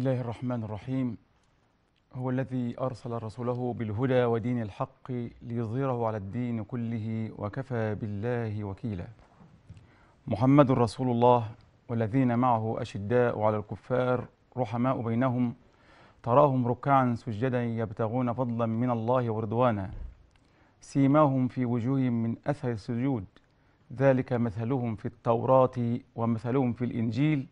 الله الرحمن الرحيم هو الذي أرسل رسوله بالهدى ودين الحق ليظهره على الدين كله وكفى بالله وكيلا محمد رسول الله والذين معه أشداء على الكفار رحماء بينهم تراهم ركعا سجدا يبتغون فضلا من الله ورضوانا سيماهم في وجوههم من أثر السجود ذلك مثلهم في التوراة ومثلهم في الإنجيل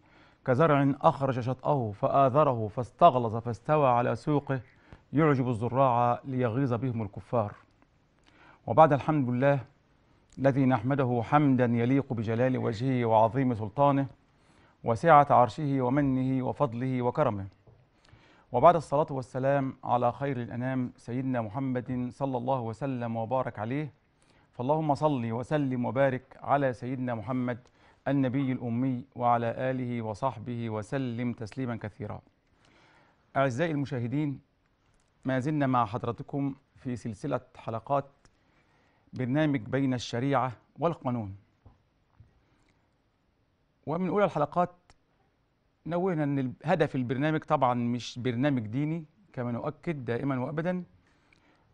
كزرع أخرج شطأه فآذره فاستغلظ فاستوى على سوقه يعجب الزراع ليغيظ بهم الكفار وبعد الحمد لله الذي نحمده حمدا يليق بجلال وجهه وعظيم سلطانه وسعة عرشه ومنه وفضله وكرمه وبعد الصلاة والسلام على خير الأنام سيدنا محمد صلى الله وسلم وبارك عليه فاللهم صل وسلم وبارك على سيدنا محمد النبي الأمي وعلى آله وصحبه وسلم تسليما كثيرا أعزائي المشاهدين ما زلنا مع حضرتكم في سلسلة حلقات برنامج بين الشريعة والقانون ومن أولى الحلقات نوهنا أن هدف البرنامج طبعا مش برنامج ديني كما نؤكد دائما وأبدا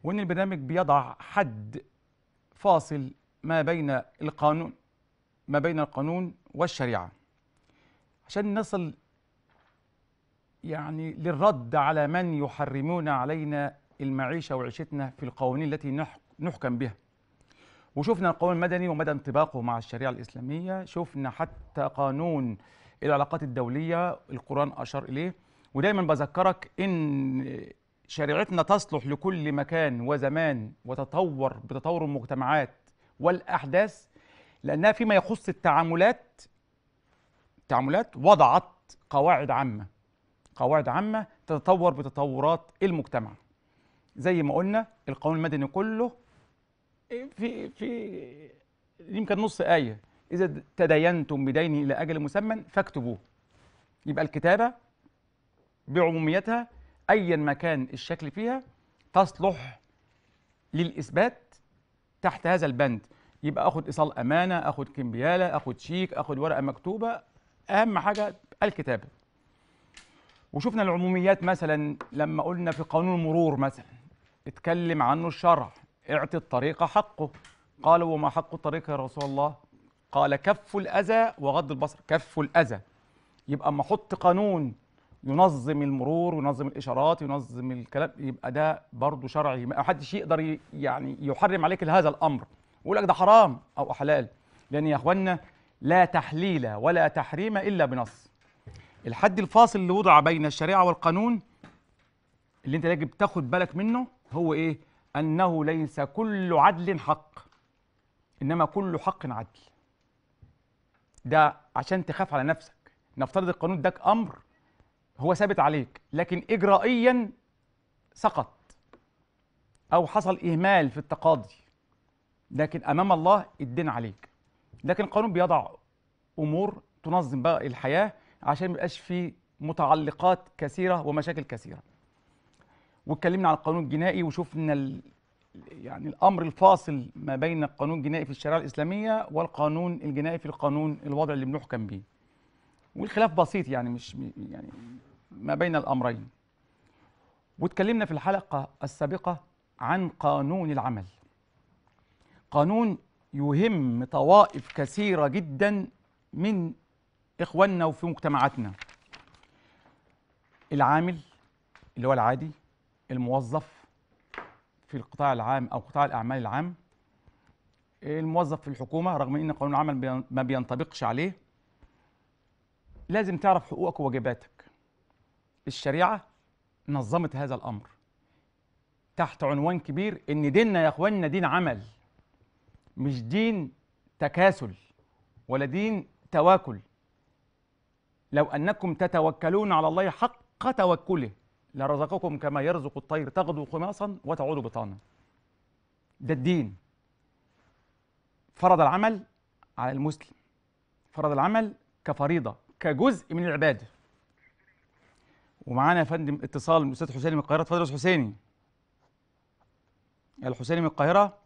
وأن البرنامج بيضع حد فاصل ما بين القانون ما بين القانون والشريعة عشان نصل يعني للرد على من يحرمون علينا المعيشة وعيشتنا في القوانين التي نحكم بها وشفنا القانون المدني ومدى انطباقه مع الشريعة الإسلامية شفنا حتى قانون العلاقات الدولية القرآن أشار إليه ودايما بذكرك إن شريعتنا تصلح لكل مكان وزمان وتطور بتطور المجتمعات والأحداث لأنها فيما يخص التعاملات التعاملات وضعت قواعد عامة قواعد عامة تتطور بتطورات المجتمع زي ما قلنا القانون المدني كله في في يمكن نص آية إذا تداينتم بدين إلى أجل مسمى فاكتبوه يبقى الكتابة بعموميتها أيا ما كان الشكل فيها تصلح للإثبات تحت هذا البند يبقى اخد ايصال امانه اخد كمبياله اخد شيك اخد ورقه مكتوبه اهم حاجه الكتابه وشفنا العموميات مثلا لما قلنا في قانون المرور مثلا اتكلم عنه الشرع اعطي الطريق حقه قالوا وما حق الطريق يا رسول الله قال كف الاذى وغض البصر كف الاذى يبقى اما احط قانون ينظم المرور وينظم الاشارات ينظم الكلام يبقى ده برضه شرعي ما حدش يقدر يعني يحرم عليك هذا الامر يقول لك ده حرام او حلال لان يا اخوانا لا تحليل ولا تحريم الا بنص الحد الفاصل اللي وضع بين الشريعه والقانون اللي انت يجب تاخد بالك منه هو ايه انه ليس كل عدل حق انما كل حق عدل ده عشان تخاف على نفسك نفترض القانون ده امر هو ثابت عليك لكن اجرائيا سقط او حصل اهمال في التقاضي لكن امام الله الدين عليك لكن القانون بيضع امور تنظم بقى الحياه عشان ما يبقاش في متعلقات كثيره ومشاكل كثيره واتكلمنا عن القانون الجنائي وشفنا ال... يعني الامر الفاصل ما بين القانون الجنائي في الشريعه الاسلاميه والقانون الجنائي في القانون الوضع اللي بنحكم بيه والخلاف بسيط يعني مش يعني ما بين الامرين واتكلمنا في الحلقه السابقه عن قانون العمل قانون يهم طوائف كثيرة جدا من إخواننا وفي مجتمعاتنا العامل اللي هو العادي الموظف في القطاع العام أو قطاع الأعمال العام الموظف في الحكومة رغم أن قانون العمل ما بينطبقش عليه لازم تعرف حقوقك وواجباتك الشريعة نظمت هذا الأمر تحت عنوان كبير ان ديننا يا اخواننا دين عمل مش دين تكاسل ولا دين تواكل لو أنكم تتوكلون على الله حق توكله لرزقكم كما يرزق الطير تغدو خماصا وتعود بطانا ده الدين فرض العمل على المسلم فرض العمل كفريضة كجزء من العبادة ومعانا يا فندم اتصال من الاستاذ حسين من القاهره اتفضل يا استاذ حسيني الحسيني من القاهره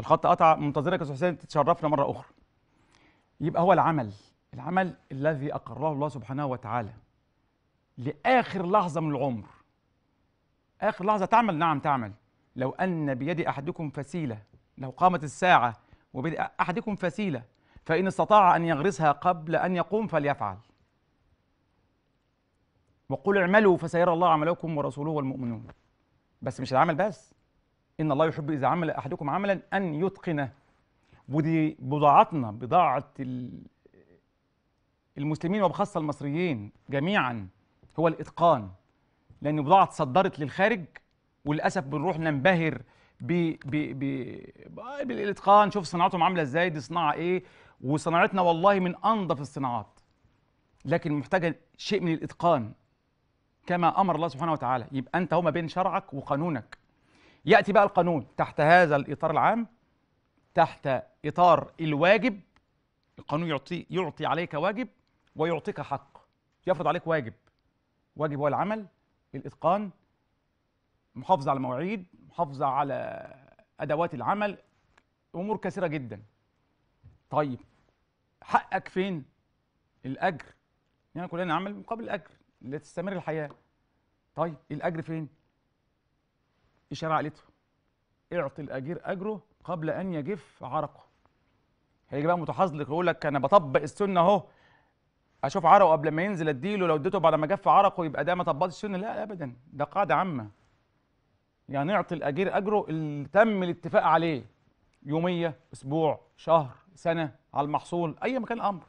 الخط قطع منتظرك يا حسين تتشرفنا مره اخرى يبقى هو العمل العمل الذي اقره الله سبحانه وتعالى لاخر لحظه من العمر اخر لحظه تعمل نعم تعمل لو ان بيد احدكم فسيله لو قامت الساعه وبيد احدكم فسيله فان استطاع ان يغرسها قبل ان يقوم فليفعل وقل اعملوا فسيرى الله عملكم ورسوله والمؤمنون بس مش العمل بس ان الله يحب اذا عمل احدكم عملا ان يتقنه ودي بضاعتنا بضاعه المسلمين وبخاصه المصريين جميعا هو الاتقان لان بضاعه صدرت للخارج وللاسف بنروح ننبهر ب ب ب بالاتقان شوف صناعتهم عامله ازاي دي صناعه ايه وصناعتنا والله من انظف الصناعات لكن محتاجه شيء من الاتقان كما امر الله سبحانه وتعالى يبقى انت هو ما بين شرعك وقانونك يأتي بقى القانون تحت هذا الإطار العام تحت إطار الواجب القانون يعطي يعطي عليك واجب ويعطيك حق يفرض عليك واجب واجب هو العمل الإتقان محافظة على المواعيد محافظة على أدوات العمل أمور كثيرة جدا طيب حقك فين الأجر يعني كلنا نعمل مقابل الأجر لتستمر الحياة طيب الأجر فين إشارة علته اعطي الأجير أجره قبل أن يجف عرقه هيجي بقى متحزلك يقول لك أنا بطبق السنة أهو أشوف عرقه قبل ما ينزل أديله لو اديته بعد ما جف عرقه يبقى ده ما طبقش السنة لا أبدا ده قاعدة عامة يعني اعطي الأجير أجره اللي تم الاتفاق عليه يومية أسبوع شهر سنة على المحصول أي مكان الأمر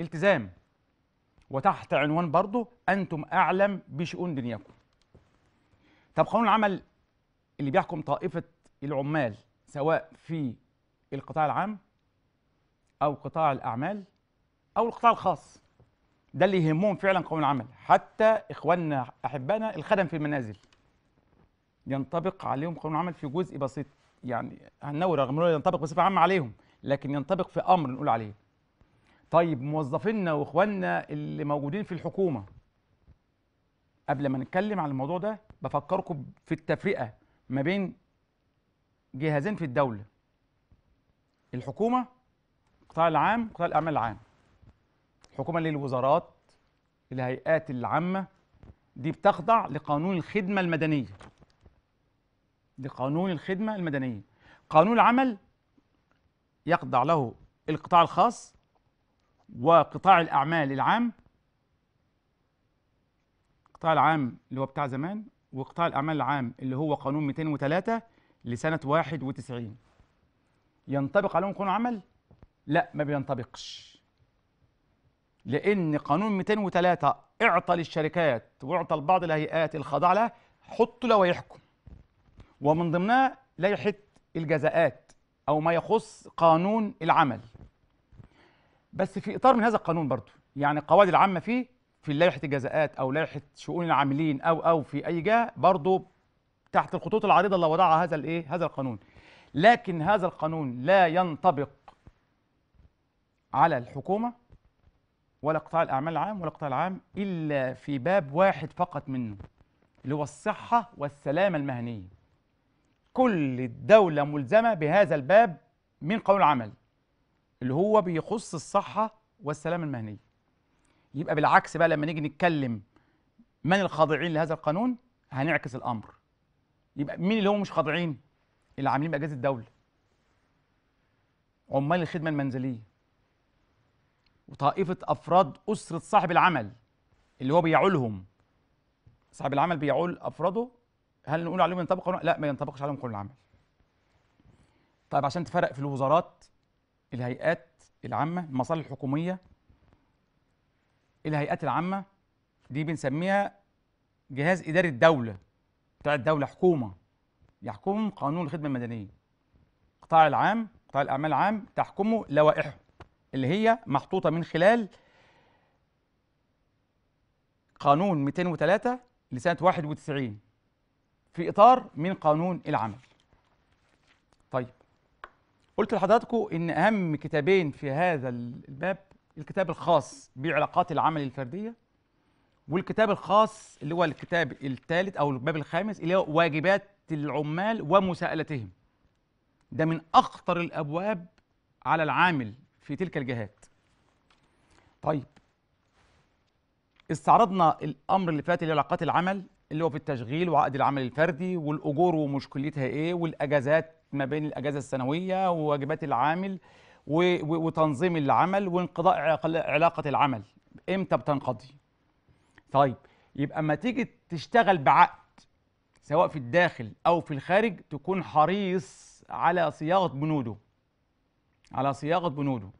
التزام وتحت عنوان برضه أنتم أعلم بشؤون دنياكم طب قانون العمل اللي بيحكم طائفه العمال سواء في القطاع العام او قطاع الاعمال او القطاع الخاص ده اللي يهمهم فعلا قانون العمل حتى اخواننا احبائنا الخدم في المنازل ينطبق عليهم قانون العمل في جزء بسيط يعني هنور رغم انه ينطبق بصفه عامه عليهم لكن ينطبق في امر نقول عليه طيب موظفينا واخواننا اللي موجودين في الحكومه قبل ما نتكلم عن الموضوع ده بفكركم في التفرقه ما بين جهازين في الدوله الحكومه القطاع العام قطاع الاعمال العام الحكومه للوزارات الهيئات العامه دي بتخضع لقانون الخدمه المدنيه لقانون الخدمه المدنيه قانون العمل يخضع له القطاع الخاص وقطاع الاعمال العام القطاع العام اللي هو بتاع زمان وقطاع الاعمال العام اللي هو قانون 203 لسنه 91 ينطبق عليهم قانون عمل؟ لا ما بينطبقش لان قانون 203 اعطى للشركات واعطى لبعض الهيئات الخاضعه لها حط له ويحكم ومن ضمنها لائحه الجزاءات او ما يخص قانون العمل بس في اطار من هذا القانون برضه يعني القواعد العامه فيه في لائحه الجزاءات او لائحه شؤون العاملين او او في اي جهه برضه تحت الخطوط العريضه اللي وضعها هذا الايه هذا القانون لكن هذا القانون لا ينطبق على الحكومه ولا قطاع الاعمال العام ولا القطاع العام الا في باب واحد فقط منه اللي هو الصحه والسلامه المهنيه كل الدوله ملزمه بهذا الباب من قانون العمل اللي هو بيخص الصحه والسلامه المهنيه يبقى بالعكس بقى لما نيجي نتكلم من الخاضعين لهذا القانون هنعكس الامر يبقى مين اللي هم مش خاضعين اللي عاملين باجازه الدوله عمال الخدمه المنزليه وطائفه افراد اسره صاحب العمل اللي هو بيعولهم صاحب العمل بيعول افراده هل نقول عليهم ينطبق لا ما ينطبقش عليهم كل العمل طيب عشان تفرق في الوزارات الهيئات العامه المصالح الحكوميه الهيئات العامه دي بنسميها جهاز اداري الدوله بتاع الدوله حكومه يحكم قانون الخدمه المدنيه القطاع العام قطاع الاعمال العام تحكمه لوائحه اللي هي محطوطه من خلال قانون 203 لسنه 91 في اطار من قانون العمل طيب قلت لحضراتكم ان اهم كتابين في هذا الباب الكتاب الخاص بعلاقات العمل الفرديه والكتاب الخاص اللي هو الكتاب الثالث او الباب الخامس اللي هو واجبات العمال ومساءلتهم ده من اخطر الابواب على العامل في تلك الجهات طيب استعرضنا الامر اللي فات اللي هو علاقات العمل اللي هو في التشغيل وعقد العمل الفردي والاجور ومشكلتها ايه والاجازات ما بين الاجازه السنويه وواجبات العامل وتنظيم العمل وانقضاء علاقه العمل امتى بتنقضي طيب يبقى اما تيجي تشتغل بعقد سواء في الداخل او في الخارج تكون حريص على صياغه بنوده على صياغه بنوده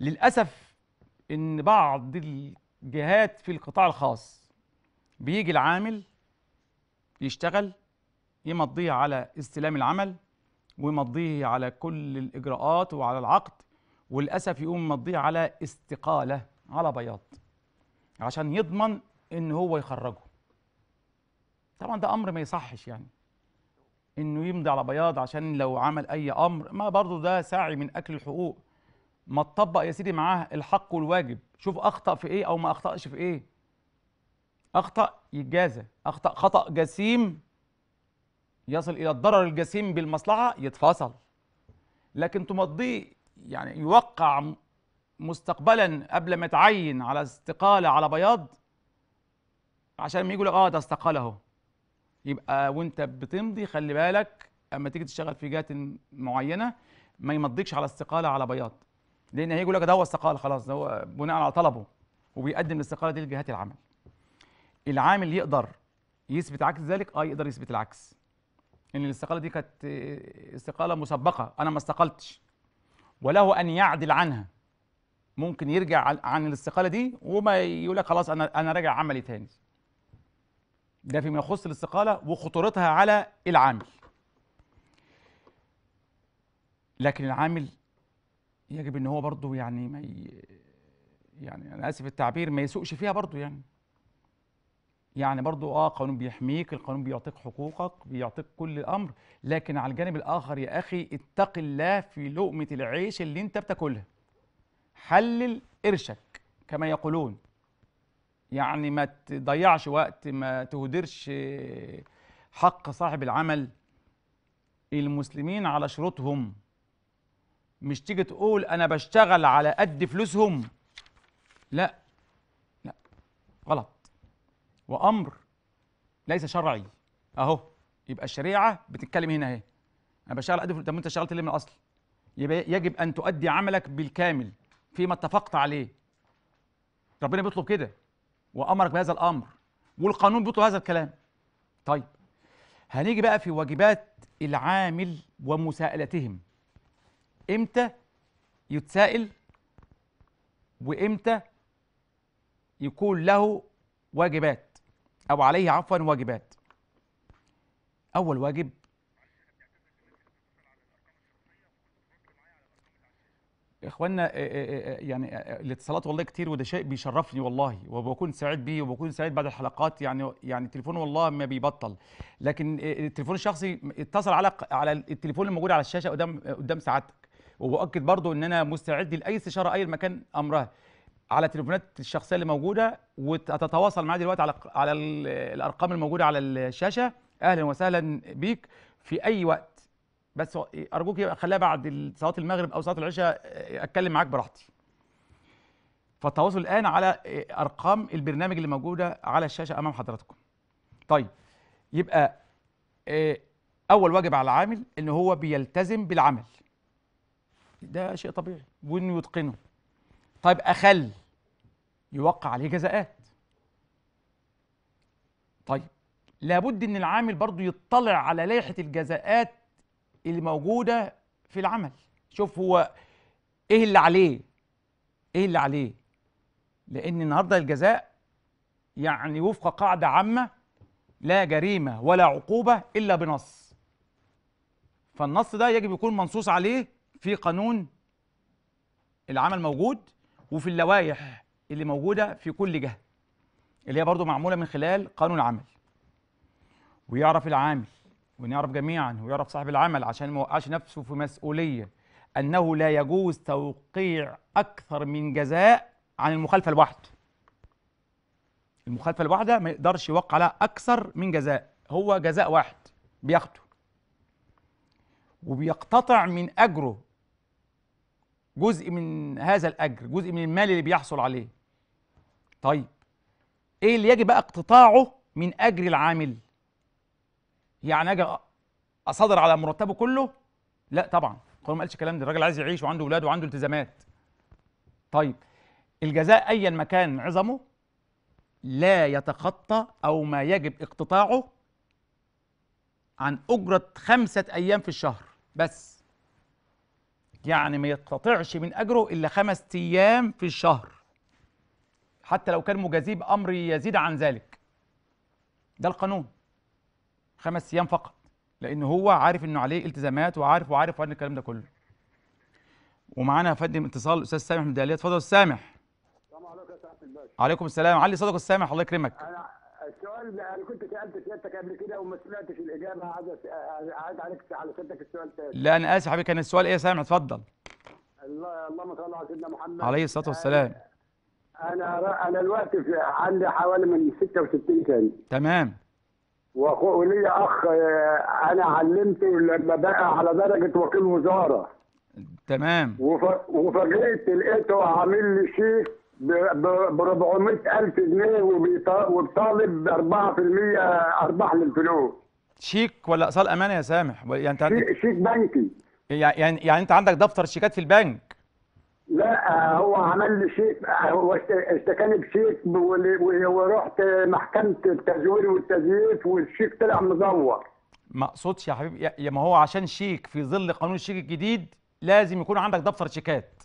للاسف ان بعض الجهات في القطاع الخاص بيجي العامل يشتغل يمضيها على استلام العمل ومضيه على كل الإجراءات وعلى العقد وللأسف يقوم مضيه على استقالة على بياض عشان يضمن إن هو يخرجه طبعا ده أمر ما يصحش يعني إنه يمضي على بياض عشان لو عمل أي أمر ما برضه ده سعي من أكل الحقوق ما تطبق يا سيدي معاه الحق والواجب شوف أخطأ في إيه أو ما أخطأش في إيه أخطأ يتجازى أخطأ خطأ جسيم يصل الى الضرر الجسيم بالمصلحه يتفصل لكن تمضيه يعني يوقع مستقبلا قبل ما يتعين على استقاله على بياض عشان ما يقول اه ده استقال اهو يبقى وانت بتمضي خلي بالك اما تيجي تشتغل في جهه معينه ما يمضيكش على استقاله على بياض لان هيقول لك ده هو استقال خلاص ده هو بناء على طلبه وبيقدم الاستقاله دي لجهات العمل العامل يقدر يثبت عكس ذلك اه يقدر يثبت العكس لان الاستقاله دي كانت استقاله مسبقه انا ما استقلتش وله ان يعدل عنها ممكن يرجع عن الاستقاله دي وما يقول لك خلاص انا انا راجع عملي تاني ده فيما يخص الاستقاله وخطورتها على العامل لكن العامل يجب ان هو برضه يعني ما ي... يعني انا اسف التعبير ما يسوقش فيها برضه يعني يعني برضو اه قانون بيحميك القانون بيعطيك حقوقك بيعطيك كل الامر لكن على الجانب الاخر يا اخي اتق الله في لقمه العيش اللي انت بتاكلها حلل قرشك كما يقولون يعني ما تضيعش وقت ما تهدرش حق صاحب العمل المسلمين على شروطهم مش تيجي تقول انا بشتغل على قد فلوسهم لا لا غلط وامر ليس شرعي اهو يبقى الشريعه بتتكلم هنا اهي انا بشتغل قد طب انت اشتغلت ليه من الاصل يبقى يجب ان تؤدي عملك بالكامل فيما اتفقت عليه ربنا بيطلب كده وامرك بهذا الامر والقانون بيطلب هذا الكلام طيب هنيجي بقى في واجبات العامل ومساءلتهم امتى يتسائل وامتى يكون له واجبات أو عليه عفوا واجبات أول واجب اخوانا آه، آه، آه، يعني الاتصالات والله كتير وده شيء بيشرفني والله وبكون سعيد بيه وبكون سعيد بعد الحلقات يعني يعني التليفون والله ما بيبطل لكن التليفون الشخصي اتصل على على التليفون الموجود على الشاشه قدام قدام سعادتك وباكد برضو ان انا مستعد لاي استشاره اي مكان امرها على التليفونات الشخصيه اللي موجوده وهتتواصل معايا دلوقتي على على الارقام الموجوده على الشاشه اهلا وسهلا بيك في اي وقت بس ارجوك خليها بعد صلاه المغرب او صلاه العشاء اتكلم معاك براحتي فالتواصل الان على ارقام البرنامج اللي موجوده على الشاشه امام حضراتكم طيب يبقى آه، اول واجب على العامل ان هو بيلتزم بالعمل ده شيء طبيعي وانه يتقنه طيب اخل يوقع عليه جزاءات طيب لابد ان العامل برضه يطلع على لائحه الجزاءات اللي موجوده في العمل شوف هو ايه اللي عليه ايه اللي عليه لان النهارده الجزاء يعني وفق قاعده عامه لا جريمه ولا عقوبه الا بنص فالنص ده يجب يكون منصوص عليه في قانون العمل موجود وفي اللوائح اللي موجوده في كل جهه اللي هي برضو معموله من خلال قانون العمل ويعرف العامل ونعرف جميعا ويعرف صاحب العمل عشان ما يوقعش نفسه في مسؤوليه انه لا يجوز توقيع اكثر من جزاء عن المخالفه الواحده المخالفه الواحده ما يقدرش يوقع لها اكثر من جزاء هو جزاء واحد بياخده وبيقتطع من اجره جزء من هذا الاجر جزء من المال اللي بيحصل عليه طيب ايه اللي يجب بقى اقتطاعه من اجر العامل يعني اجي اصادر على مرتبه كله لا طبعا القانون ما قالش الكلام ده الراجل عايز يعيش وعنده اولاد وعنده التزامات طيب الجزاء ايا ما كان عظمه لا يتخطى او ما يجب اقتطاعه عن اجره خمسه ايام في الشهر بس يعني ما يقتطعش من اجره الا خمس ايام في الشهر حتى لو كان مجازيه بامر يزيد عن ذلك ده القانون خمس أيام فقط لأن هو عارف إنه عليه التزامات وعارف وعارف وعارف الكلام ده كله ومعانا يا فندم اتصال الأستاذ سامح من دهلية اتفضل أستاذ سامح السلام عليكم يا سعادة الباشا عليكم السلام علي صدق السامح الله يكرمك أنا السؤال انا كنت سالت سيادتك قبل كده وما سمعتش الاجابه عايز عايز عليك على سيادتك السؤال تاني لا انا اسف حبيبي كان السؤال ايه يا سامح اتفضل الله اللهم صل على سيدنا محمد عليه الصلاه والسلام آه، انا انا الوقت عندي حوالي من 66 سنه تمام واخو ولي اخ آه، انا علمته لما بقى على درجه وكيل وزاره تمام وفاجئت لقيته عامل لي شيك ب 400000 جنيه وبيطالب ب 4% ارباح للفلوس شيك ولا اصال امانه يا سامح يعني انت عندك شيك بنكي يعني يعني انت عندك دفتر شيكات في البنك لا هو عمل لي شيك هو اشتكاني بشيك ورحت محكمه التزوير والتزييف والشيك طلع مزور ما اقصدش يا حبيبي يا ما هو عشان شيك في ظل قانون الشيك الجديد لازم يكون عندك دفتر شيكات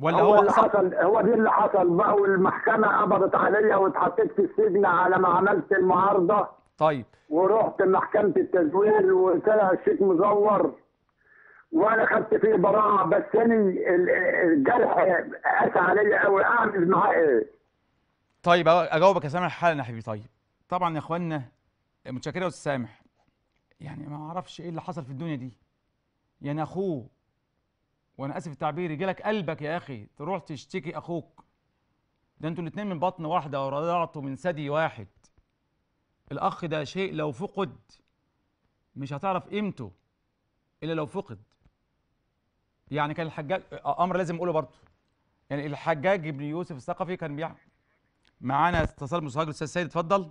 ولا هو, هو اللي حصل هو دي اللي حصل بقى والمحكمه قبضت عليا واتحطيت في السجن على ما عملت المعارضه طيب ورحت محكمه التزوير وطلع الشيك مزور وانا خدت فيه براءه بس يعني انا الجرح قاسى علي قوي اعمل معاه ايه؟ طيب اجاوبك يا سامح حالا يا حبيبي طيب طبعا يا اخوانا متشكر يا استاذ سامح يعني ما اعرفش ايه اللي حصل في الدنيا دي يعني اخوه وانا اسف التعبير يجي لك قلبك يا اخي تروح تشتكي اخوك ده انتوا الاثنين من بطن واحده ورضعتوا من ثدي واحد الاخ ده شيء لو فقد مش هتعرف قيمته الا لو فقد يعني كان الحجاج امر لازم اقوله برضه يعني الحجاج ابن يوسف الثقفي كان بيعمل معانا اتصال مستهجر استاذ سيد اتفضل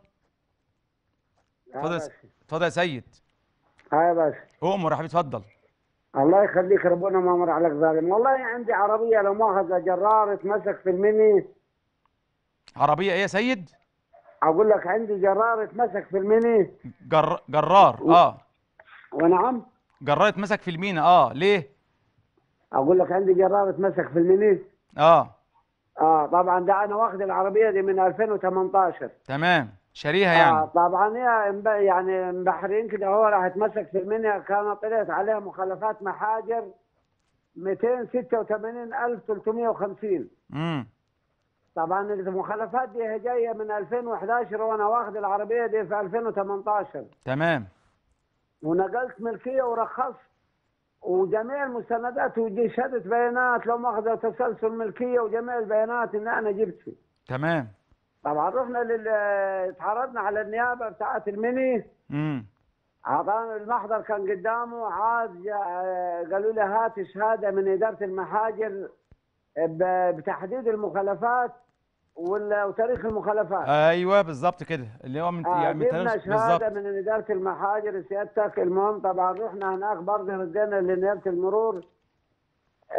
اتفضل اتفضل يا سيد اه يا باشا قوم حبيبي اتفضل الله يخليك ربنا ما امر عليك ظالم والله عندي عربيه لو مؤاخذه جرار اتمسك في المني عربيه ايه يا سيد؟ اقول لك عندي جرار اتمسك في المني جر... جرار اه ونعم جرار اتمسك في المينا اه ليه؟ اقول لك عندي جرار اتمسك في المنيس اه اه طبعا ده انا واخد العربيه دي من 2018 تمام شاريها آه، يعني آه طبعا هي يعني مبحرين كده هو راح اتمسك في المنيا كان طلعت عليها مخالفات محاجر 286350 امم طبعا المخالفات دي جايه من 2011 وانا واخد العربيه دي في 2018 تمام ونقلت ملكيه ورخصت وجميع المستندات ودي شهاده بيانات لو ماخذه تسلسل ملكيه وجميع البيانات اللي انا جبت فيه تمام طبعا رحنا لل اتعرضنا على النيابه بتاعت المني امم اعطانا المحضر كان قدامه عاد قالوا لي هات شهاده من اداره المحاجر بتحديد المخالفات وتاريخ المخالفات ايوه بالظبط كده اللي هو من آه يعني جبنا شهاده من اداره المحاجر سيادتك المهم طبعا رحنا هناك برضه ردينا لنيابه المرور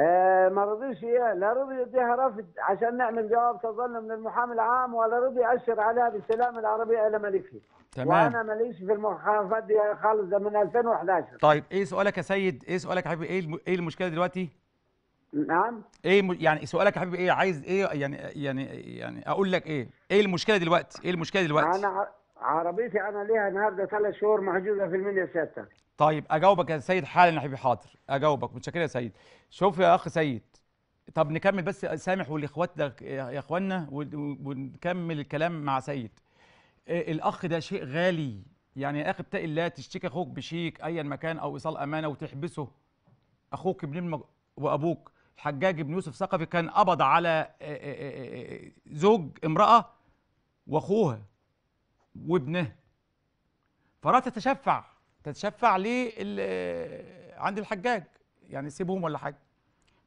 آه ما رضيش اياه لا رضي يديها رفض عشان نعمل جواب تظلم للمحامي العام ولا رضي ياشر عليها بالسلام العربيه الى ملكها تمام وانا ماليش في المخالفات دي خالص ده من 2011 طيب ايه سؤالك يا سيد ايه سؤالك يا حبيبي ايه, إيه المشكله دلوقتي نعم ايه م... يعني سؤالك يا حبيبي ايه عايز ايه يعني يعني يعني اقول لك ايه ايه المشكله دلوقتي ايه المشكله دلوقتي انا عربيتي انا ليها النهارده ثلاث شهور محجوزه في المنيا سته طيب اجاوبك يا سيد حالا يا حبيبي حاضر اجاوبك متشكر يا سيد شوف يا اخ سيد طب نكمل بس سامح والاخوات ده يا اخوانا ونكمل الكلام مع سيد آه، الاخ ده شيء غالي يعني يا اخي اتقي الله تشتكي اخوك بشيك ايا مكان او ايصال امانه وتحبسه اخوك ابن المج... وابوك حجاج بن يوسف ثقفي كان قبض على آه، آه، آه، زوج امرأة وأخوها وابنها فراح تتشفع تتشفع ليه عند الحجاج يعني سيبهم ولا حاجة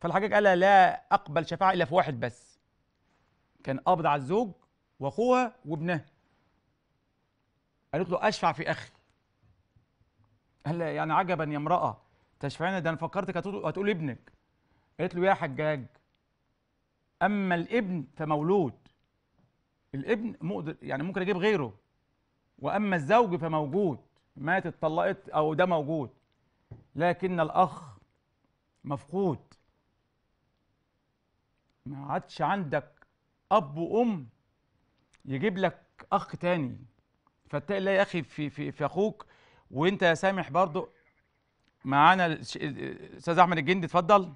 فالحجاج قال لا أقبل شفاعة إلا في واحد بس كان قابض على الزوج وأخوها وابنها قالت له أشفع في أخي قال يعني عجبا يا امرأة تشفعين ده أنا فكرتك هتقول ابنك قالت له يا حجاج اما الابن فمولود الابن مقدر يعني ممكن اجيب غيره واما الزوج فموجود مات اتطلقت او ده موجود لكن الاخ مفقود ما عادش عندك اب وام يجيب لك اخ تاني فاتقي الله يا اخي في في في اخوك وانت يا سامح برضه معانا الاستاذ احمد الجندي اتفضل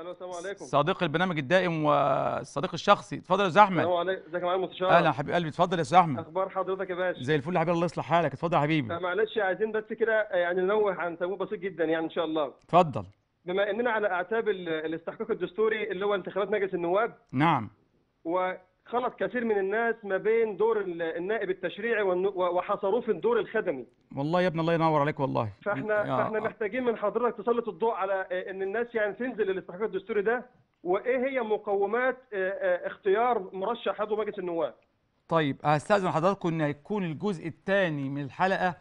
الو السلام عليكم صديق البرنامج الدائم والصديق الشخصي اتفضل يا استاذ احمد السلام عليكم ازيك يا معلم المستشار اهلا حبيب قلبي اتفضل يا استاذ احمد اخبار حضرتك يا باشا زي الفل يا حبيبي الله يصلح حالك اتفضل يا حبيبي معلش عايزين بس كده يعني ننوه عن تابوه بسيط جدا يعني ان شاء الله اتفضل بما اننا على اعتاب الاستحقاق الدستوري اللي هو انتخابات مجلس النواب نعم و خلط كثير من الناس ما بين دور النائب التشريعي وحصروه في الدور الخدمي والله يا ابني الله ينور عليك والله فاحنا فاحنا آه. محتاجين من حضرتك تسلط الضوء على ان الناس يعني تنزل الاستحقاق الدستوري ده وايه هي مقومات آه، آه، اختيار مرشح عضو مجلس النواب طيب هستاذن حضراتكم ان هيكون الجزء الثاني من الحلقه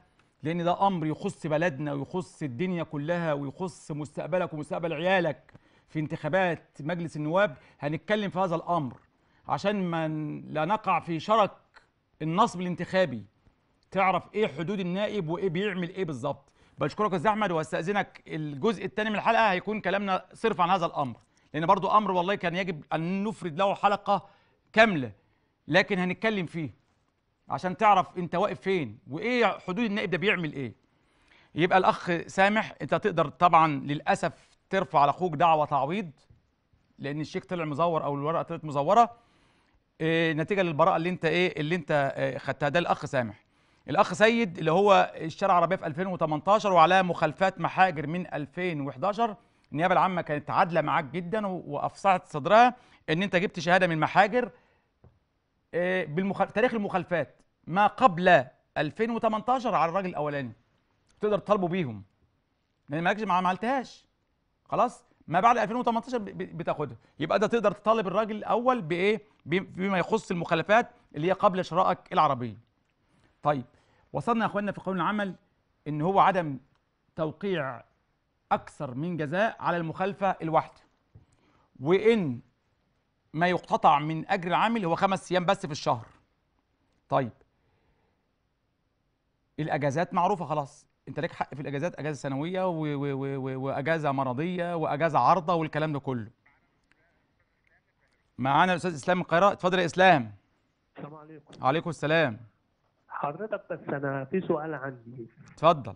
لان ده امر يخص بلدنا ويخص الدنيا كلها ويخص مستقبلك ومستقبل عيالك في انتخابات مجلس النواب هنتكلم في هذا الامر عشان ما لا نقع في شرك النصب الانتخابي تعرف ايه حدود النائب وايه بيعمل ايه بالظبط بشكرك يا استاذ احمد واستاذنك الجزء الثاني من الحلقه هيكون كلامنا صرف عن هذا الامر لان برضو امر والله كان يجب ان نفرد له حلقه كامله لكن هنتكلم فيه عشان تعرف انت واقف فين وايه حدود النائب ده بيعمل ايه يبقى الاخ سامح انت تقدر طبعا للاسف ترفع على اخوك دعوه تعويض لان الشيك طلع مزور او الورقه طلعت مزوره آه، نتيجه للبراءه اللي انت ايه اللي انت آه، خدتها ده الاخ سامح الاخ سيد اللي هو الشارع العربيه في 2018 وعلى مخالفات محاجر من 2011 النيابه العامه كانت عادله معاك جدا وافصحت صدرها ان انت جبت شهاده من محاجر آه، بالتاريخ تاريخ المخالفات ما قبل 2018 على الراجل الاولاني تقدر تطالبه بيهم لان ما عملتهاش خلاص ما بعد 2018 بتاخدها يبقى ده تقدر تطالب الراجل الاول بايه بما يخص المخالفات اللي هي قبل شرائك العربيه طيب وصلنا يا اخواننا في قانون العمل ان هو عدم توقيع اكثر من جزاء على المخالفه الواحده وان ما يقتطع من اجر العامل هو خمس ايام بس في الشهر طيب الاجازات معروفه خلاص انت لك حق في الاجازات اجازه سنويه و... و... و... واجازه مرضيه واجازه عارضه والكلام ده كله معانا الاستاذ اسلام القاهره اتفضل يا اسلام السلام عليكم وعليكم السلام حضرتك بس انا في سؤال عندي اتفضل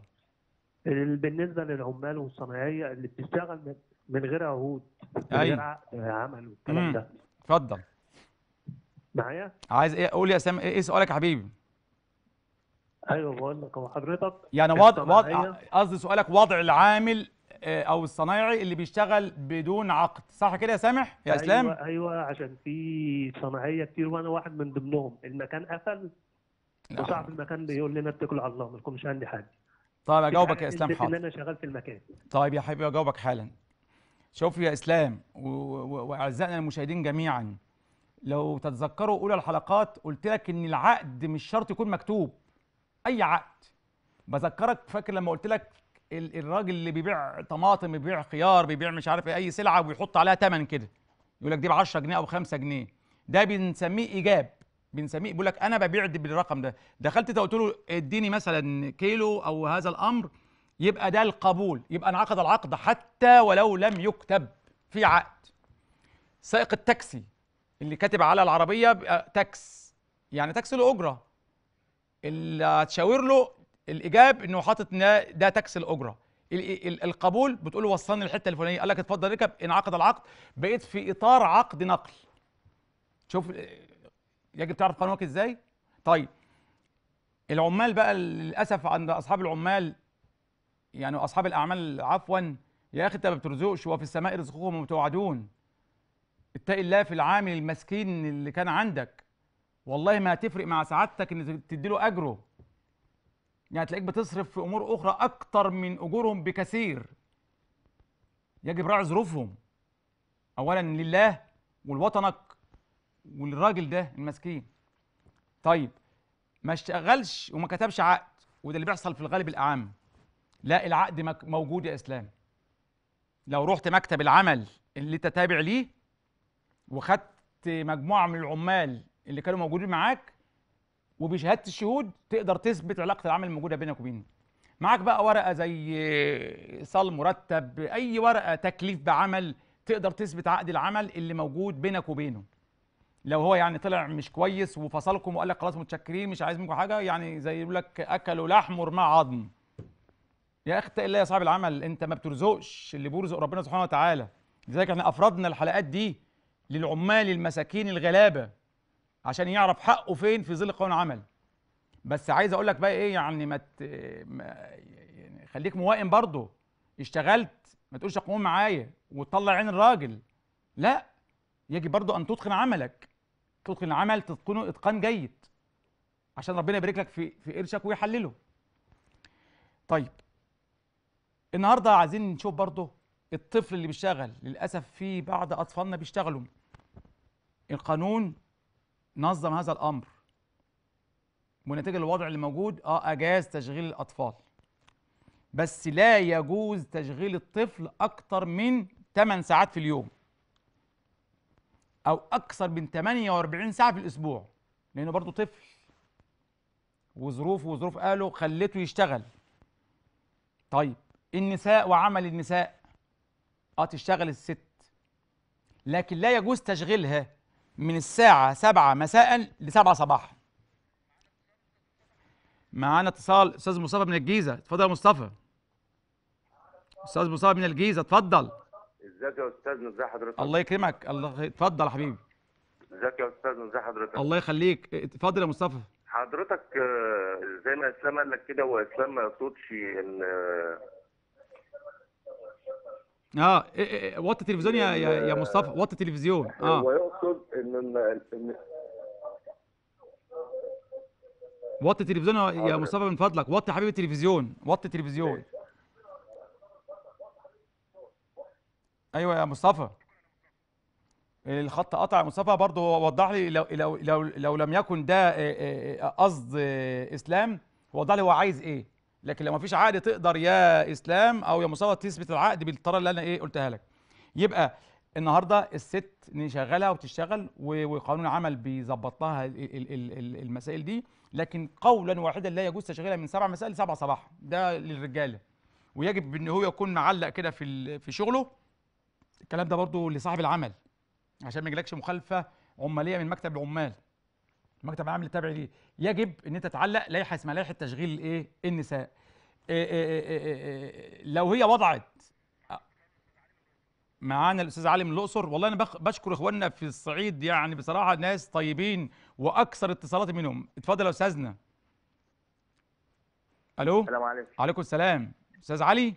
بالنسبه للعمال والصنايعيه اللي بتشتغل من غير عهود من أيوه. غير عقد عمل والكلام ده اتفضل معايا عايز ايه قول يا اسلام ايه, إيه سؤالك يا حبيبي ايوه بقول لك هو حضرتك يعني وضع وضع آه، قصدي سؤالك وضع العامل آه، او الصنايعي اللي بيشتغل بدون عقد صح كده يا سامح يا أيوة اسلام ايوه عشان في صناعيه كتير وانا واحد من ضمنهم المكان قفل وصاحب المكان بيقول لنا اتكلوا على الله مالكمش عندي حاجه طيب اجاوبك يا اسلام حاضر ان انا شغال في المكان طيب يا حبيبي اجاوبك حالا شوف يا اسلام واعزائنا المشاهدين جميعا لو تتذكروا اولى الحلقات قلت لك ان العقد مش شرط يكون مكتوب اي عقد بذكرك فاكر لما قلت لك الراجل اللي بيبيع طماطم بيبيع خيار بيبيع مش عارف إيه، اي سلعه ويحط عليها ثمن كده يقول لك دي ب 10 جنيه او ب 5 جنيه ده بنسميه ايجاب بنسميه بيقول لك انا ببيع بالرقم ده دخلت قلت له اديني مثلا كيلو او هذا الامر يبقى ده القبول يبقى انعقد العقد حتى ولو لم يكتب في عقد سائق التاكسي اللي كاتب على العربيه آه، تاكس يعني تاكس له اجره اللي هتشاور له الاجاب انه حاطط ان ده تاكس الاجره القبول بتقول له وصلني الحته الفلانيه قال لك اتفضل اركب انعقد العقد بقيت في اطار عقد نقل شوف يجب تعرف قانونك ازاي طيب العمال بقى للاسف عند اصحاب العمال يعني اصحاب الاعمال عفوا يا اخي انت ما بترزقش وفي السماء رزقكم متوعدون اتقي الله في العامل المسكين اللي كان عندك والله ما هتفرق مع سعادتك ان تديله اجره يعني هتلاقيك بتصرف في امور اخرى اكتر من اجورهم بكثير يجب راعي ظروفهم اولا لله ولوطنك وللراجل ده المسكين طيب ما اشتغلش وما كتبش عقد وده اللي بيحصل في الغالب الاعم لا العقد موجود يا اسلام لو رحت مكتب العمل اللي انت تابع ليه وخدت مجموعه من العمال اللي كانوا موجودين معاك وبشهاده الشهود تقدر تثبت علاقه العمل الموجوده بينك وبينه معاك بقى ورقه زي صال مرتب اي ورقه تكليف بعمل تقدر تثبت عقد العمل اللي موجود بينك وبينه لو هو يعني طلع مش كويس وفصلكم وقال لك خلاص متشكرين مش عايز منكم حاجه يعني زي يقول لك اكلوا لحم ورمى عظم يا اخت الا يا صاحب العمل انت ما بترزقش اللي بيرزق ربنا سبحانه وتعالى لذلك احنا افردنا الحلقات دي للعمال المساكين الغلابه عشان يعرف حقه فين في ظل قانون العمل بس عايز اقول لك بقى ايه يعني ما مت... يعني خليك موائم برضه اشتغلت ما تقولش اقوم معايا وتطلع عين الراجل لا يجب برضه ان تتقن عملك تتقن العمل تتقنه اتقان جيد عشان ربنا يبارك لك في في قرشك ويحلله طيب النهارده عايزين نشوف برضه الطفل اللي بيشتغل للاسف في بعض اطفالنا بيشتغلوا القانون نظم هذا الامر ونتيجه للوضع اللي موجود اه اجاز تشغيل الاطفال بس لا يجوز تشغيل الطفل اكتر من 8 ساعات في اليوم او اكثر من 48 ساعه في الاسبوع لانه برضه طفل وظروفه وظروف اهله خلته يشتغل طيب النساء وعمل النساء اه تشتغل الست لكن لا يجوز تشغيلها من الساعة سبعة مساء لسبعة صباحا معانا اتصال استاذ مصطفى من الجيزة اتفضل يا مصطفى استاذ مصطفى من الجيزة اتفضل ازيك يا استاذ ازي حضرتك الله يكرمك الله اتفضل يا حبيبي ازيك يا استاذ ازي حضرتك الله يخليك اتفضل يا مصطفى حضرتك آه، زي ما اسلام قال لك كده واسلام ما يقصدش ان آه، اه إيه إيه, إيه، وطي التلفزيون يا يا مصطفى وطي التلفزيون اه هو آه. يقصد ان ان وطي التلفزيون يا مصطفى من فضلك وطي حبيبي التلفزيون وطي التلفزيون إيه. ايوه يا مصطفى الخط قطع يا مصطفى برضه وضح لي لو لو لو, لو لم يكن ده إيه، قصد اسلام وضح لي هو عايز ايه لكن لو ما فيش عقد تقدر يا اسلام او يا مصطفى تثبت العقد بالطريقه اللي انا ايه قلتها لك يبقى النهارده الست نشغلها وتشتغل وقانون العمل بيظبط لها المسائل دي لكن قولا واحدا لا يجوز تشغيلها من سبع مساء لسبع صباح ده للرجاله ويجب ان هو يكون معلق كده في في شغله الكلام ده برضو لصاحب العمل عشان ما يجيلكش مخالفه عماليه من مكتب العمال المكتب العام التابع ليه يجب ان انت تعلق لائحه اسمها لائحه تشغيل الايه النساء إيه إيه إيه, إيه،, إيه،, إيه، لو هي وضعت معانا الاستاذ علي من الاقصر والله انا بشكر اخواننا في الصعيد يعني بصراحه ناس طيبين واكثر اتصالاتي منهم اتفضل يا استاذنا الو السلام عليكم وعليكم السلام استاذ علي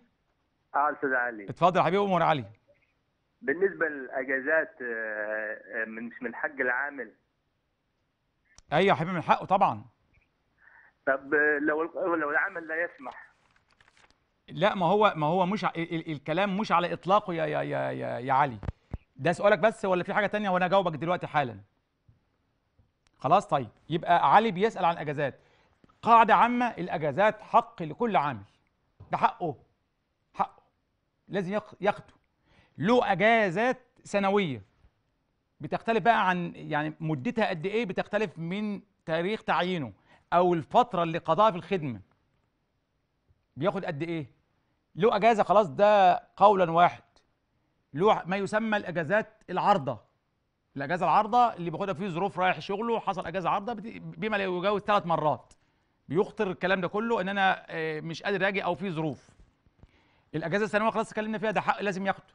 اه استاذ علي اتفضل يا حبيبي امور علي بالنسبه للاجازات مش آه، آه، من حق العامل ايوه يا حبيبي من حقه طبعا طب لو لو العمل لا يسمح لا ما هو ما هو مش الكلام مش على اطلاقه يا يا يا يا, يا علي ده سؤالك بس ولا في حاجه تانية وانا اجاوبك دلوقتي حالا خلاص طيب يبقى علي بيسال عن الاجازات قاعده عامه الاجازات حق لكل عامل ده حقه حقه لازم ياخده له اجازات سنويه بتختلف بقى عن يعني مدتها قد ايه بتختلف من تاريخ تعيينه او الفتره اللي قضاها في الخدمه بياخد قد ايه له اجازه خلاص ده قولا واحد له ما يسمى الاجازات العارضه الاجازه العارضه اللي بياخدها فيه ظروف رايح شغله حصل اجازه عارضه بما لا يجاوز ثلاث مرات بيخطر الكلام ده كله ان انا آه، مش قادر اجي او في ظروف الاجازه السنويه خلاص اتكلمنا فيها ده حق لازم ياخده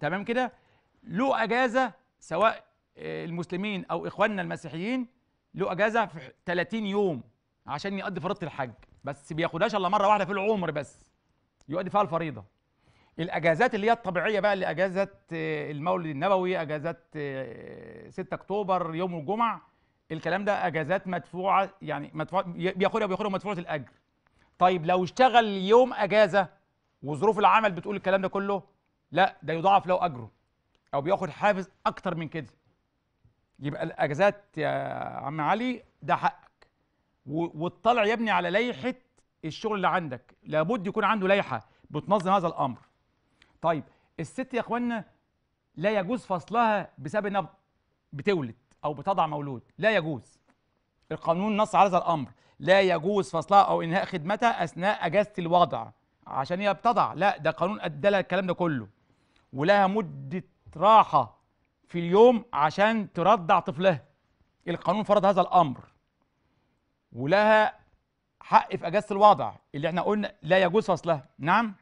تمام كده له اجازه سواء آه، المسلمين او اخواننا المسيحيين له اجازه في 30 يوم عشان يقضي فريضه الحج بس بياخدهاش الا مره واحده في العمر بس يؤدي فيها الفريضه الاجازات اللي هي الطبيعيه بقى اللي اجازه آه، المولد النبوي اجازه آه، 6 اكتوبر يوم الجمعه الكلام ده اجازات مدفوعه يعني مدفوع بياخدها بياخدها مدفوعه الاجر طيب لو اشتغل يوم اجازه وظروف العمل بتقول الكلام ده كله لا ده يضاعف له اجره او بياخد حافز اكتر من كده يبقى الاجازات يا عم علي ده حقك واطلع يا ابني على لائحه الشغل اللي عندك لابد يكون عنده لائحه بتنظم هذا الامر طيب الست يا اخوانا لا يجوز فصلها بسبب انها بتولد او بتضع مولود لا يجوز القانون نص على هذا الامر لا يجوز فصلها او انهاء خدمتها اثناء اجازه الوضع عشان هي بتضع لا ده قانون ادى لها الكلام ده كله ولها مده راحة في اليوم عشان ترضع طفلها القانون فرض هذا الأمر ولها حق في أجازة الوضع اللي احنا قلنا لا يجوز فصلها نعم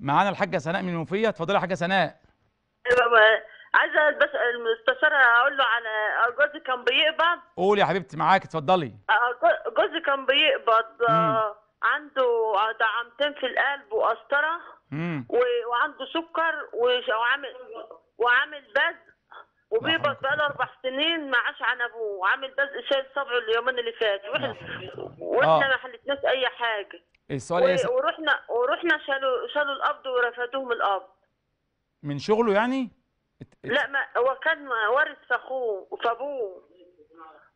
معانا الحاجة سناء من المنوفية اتفضلي يا حاجة سناء أيوة، عايزه بس المستشار اقول له على جوزي كان بيقبض قول يا حبيبتي معاك اتفضلي آه، جوزي كان بيقبض آه، عنده دعامتين في القلب وقسطره وعنده سكر وعامل وعامل بذء بقى له اربع سنين ما عاش عن ابوه وعامل بذء شايل صبعه اليومين اللي فاتوا واحنا نعم. آه. ما حلتناش اي حاجه إيه، السؤال ايه ورحنا ورحنا شالوا شالوا القبض ورفدوهم القبض من شغله يعني؟ لا ما هو كان وارث في اخوه فابوه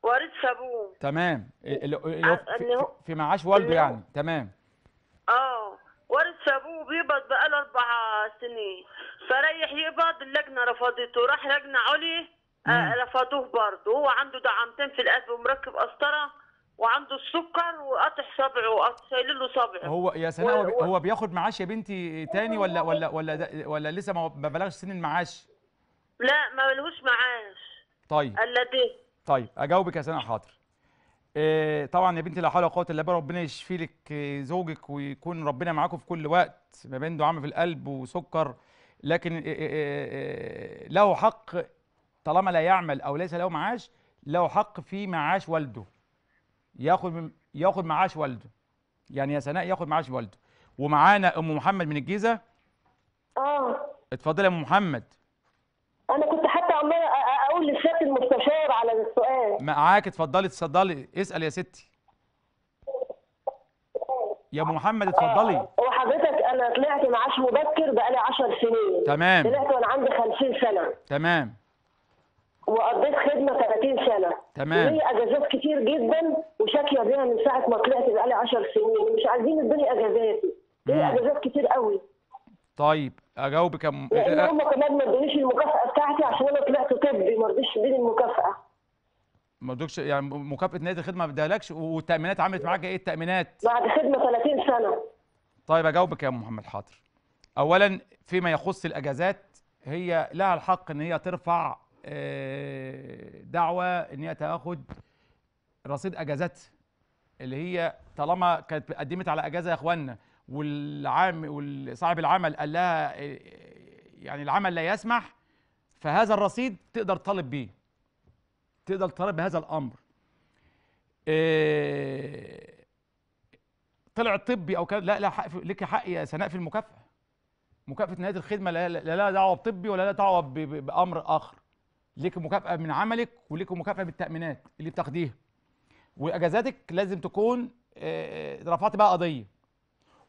وارث في ابوه تمام إيه، آه، في, في معاش والده يعني تمام اه ورث سابوه بيبض بقاله اربع سنين فريح يقبض اللجنه رفضته راح لجنه عليا آه، رفضوه برضه هو عنده دعامتين في القلب ومركب قسطره وعنده السكر وقطع صبعه شايل له صبعه هو يا سناء هو, و... هو بياخد معاش يا بنتي تاني ولا ولا ولا ولا لسه ما بلغش سن المعاش؟ لا ما بلهوش معاش طيب الا ده طيب اجاوبك يا سناء حاضر آه، طبعا يا بنتي لا حول ولا قوه الا بالله ربنا يشفي لك آه، زوجك ويكون ربنا معاكم في كل وقت ما بين دعامه في القلب وسكر لكن آه، له حق طالما لا يعمل او ليس له معاش له حق في معاش والده ياخد ياخد معاش والده يعني يا سناء ياخد معاش والده ومعانا ام محمد من الجيزه اه اتفضلي يا ام محمد سؤال معاك اتفضلي اتفضلي اسال يا ستي يا ابو محمد اتفضلي آه، هو حضرتك انا طلعت معاش مبكر بقالي 10 سنين تمام طلعت وانا عندي 50 سنه تمام وقضيت خدمه 30 سنه تمام لي اجازات كتير جدا وشاكيه بيها من ساعه ما طلعت بقالي 10 سنين مش عايزين يدوني اجازاتي ليا اجازات كتير قوي طيب اجاوبك يا ام آه، آه. هم كمان ما ادونيش المكافاه بتاعتي عشان انا طلعت طبي ما رضيش يديني المكافاه ما ادوكش يعني مكافاه نهايه الخدمه ما ادالكش والتامينات عملت معاك ايه التامينات؟ بعد خدمه 30 سنه طيب اجاوبك يا محمد حاضر اولا فيما يخص الاجازات هي لها الحق ان هي ترفع آه، دعوه ان هي تاخد رصيد اجازات اللي هي طالما كانت قدمت على اجازه يا اخوانا والعام وصاحب العمل قال لها آه، يعني العمل لا يسمح فهذا الرصيد تقدر تطالب بيه تقدر ترى بهذا الامر إيه طلع طبي او كان لا لا حق لك حق يا سناء في المكافاه مكافاه نهايه الخدمه لا لا, لا دعوه بطبي ولا لا دعوه بامر اخر ليك مكافاه من عملك وليك مكافاه بالتامينات اللي بتاخديها واجازاتك لازم تكون آه، رفعت بقى قضيه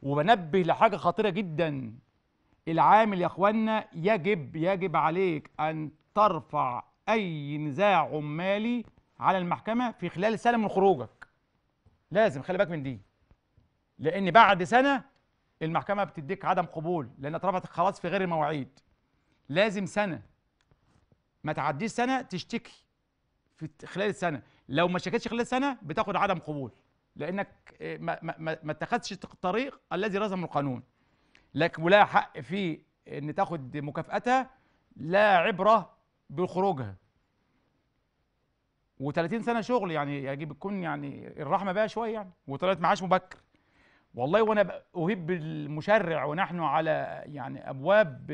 وبنبه لحاجه خطيره جدا العامل يا اخوانا يجب يجب عليك ان ترفع اي نزاع عمالي على المحكمه في خلال سنه من خروجك لازم خلي بالك من دي لان بعد سنه المحكمه بتديك عدم قبول لان اترفعت خلاص في غير المواعيد لازم سنه ما تعديش سنه تشتكي في خلال السنه لو ما شكتش خلال السنه بتاخد عدم قبول لانك آه، ما ما ما اتخذتش الطريق الذي رسمه القانون لك ولا حق في ان تاخد مكافاتها لا عبره بخروجها و30 سنه شغل يعني يجب يعني تكون يعني الرحمه بقى شويه يعني وطلعت معاش مبكر والله وانا اهيب المشرع ونحن على يعني ابواب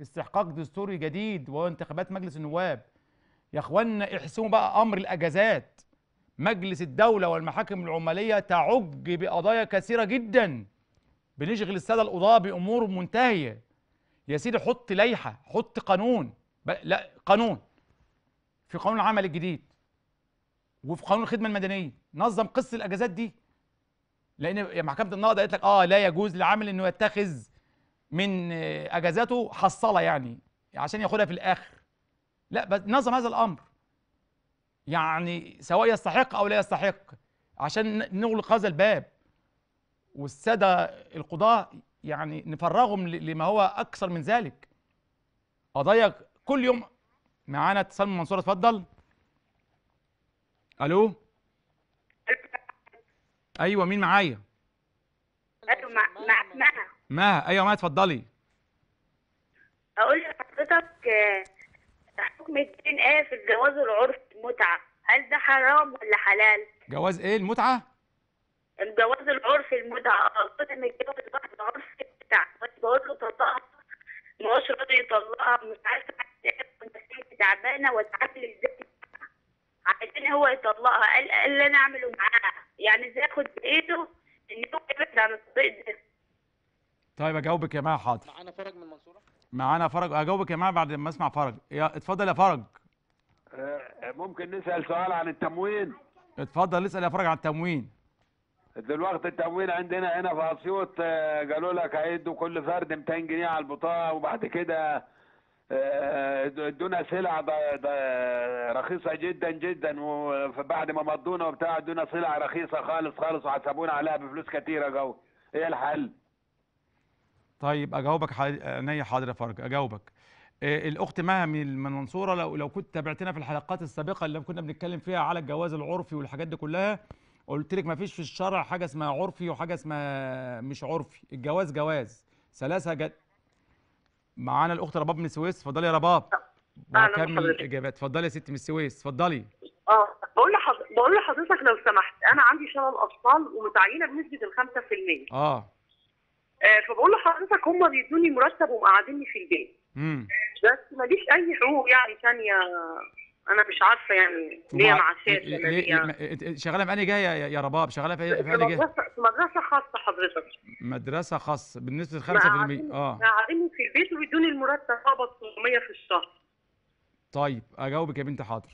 استحقاق دستوري جديد وانتخابات مجلس النواب يا اخوانا احسموا بقى امر الاجازات مجلس الدوله والمحاكم العماليه تعج بقضايا كثيره جدا بنشغل الساده القضاه بامور منتهيه يا سيدي حط لائحه حط قانون لا قانون في قانون العمل الجديد وفي قانون الخدمه المدنيه نظم قصه الاجازات دي لان محكمه النقض قالت لك اه لا يجوز للعامل انه يتخذ من آه، اجازاته حصله يعني عشان ياخدها في الاخر لا بس نظم هذا الامر يعني سواء يستحق او لا يستحق عشان نغلق هذا الباب والساده القضاه يعني نفرغهم لما هو اكثر من ذلك قضايا كل يوم معانا اتصال من منصوره اتفضل الو ايوه مين معايا ايوه مع مها مها ايوه مها اتفضلي اقول لحضرتك آه، حكم الدين ايه في الجواز العرف المتعه هل ده حرام ولا حلال جواز ايه المتعه الجواز العرف المتعه قدم ان واحد عرف بتاع بقول له طلقها ما هوش راضي يطلقها مش عارفه نفسيتي تعبانه واتعامل ازاي عشان هو يطلقها قال اللي انا اعمله معاه يعني ازاي اخد بايده ان هو يبعد عن الطريق ده طيب اجاوبك يا جماعه حاضر معانا فرج من المنصوره معانا فرج اجاوبك يا جماعه بعد ما اسمع فرج يا اتفضل يا فرج آه، ممكن نسال سؤال عن التموين اتفضل اسال يا فرج عن التموين دلوقتي التموين عندنا هنا في اسيوط آه، قالوا لك هيدوا كل فرد 200 جنيه على البطاقه وبعد كده ادونا آه، سلع رخيصه جدا جدا وبعد ما مضونا وبتاع ادونا سلع رخيصه خالص خالص وحسبونا عليها بفلوس كتيره جو ايه الحل طيب اجاوبك عينيا حاضر يا فرج اجاوبك آه، الاخت مها من المنصوره لو لو كنت تابعتنا في الحلقات السابقه اللي كنا بنتكلم فيها على الجواز العرفي والحاجات دي كلها قلت لك ما فيش في الشرع حاجه اسمها عرفي وحاجه اسمها مش عرفي الجواز جواز سلاسه جد معانا الاخت رباب من السويس اتفضلي يا رباب اكمل الاجابات اتفضلي يا ست من السويس اتفضلي اه بقول لحض... بقول لحضرتك لو سمحت انا عندي شلل اطفال ومتعينه بنسبه ال 5% آه. اه فبقول لحضرتك هم بيدوني مرتب ومقعديني في البيت امم بس ماليش اي حقوق يعني ثانيه انا مش عارفه يعني ليه معاشات ليه شغاله في انهي يا رباب شغاله في انهي في مدرسه خاصه حضرتك مدرسه خاصه بالنسبه 5% اه قاعدين في البيت وبيدوني المرتب هقبض في الشهر طيب اجاوبك يا بنت حاضر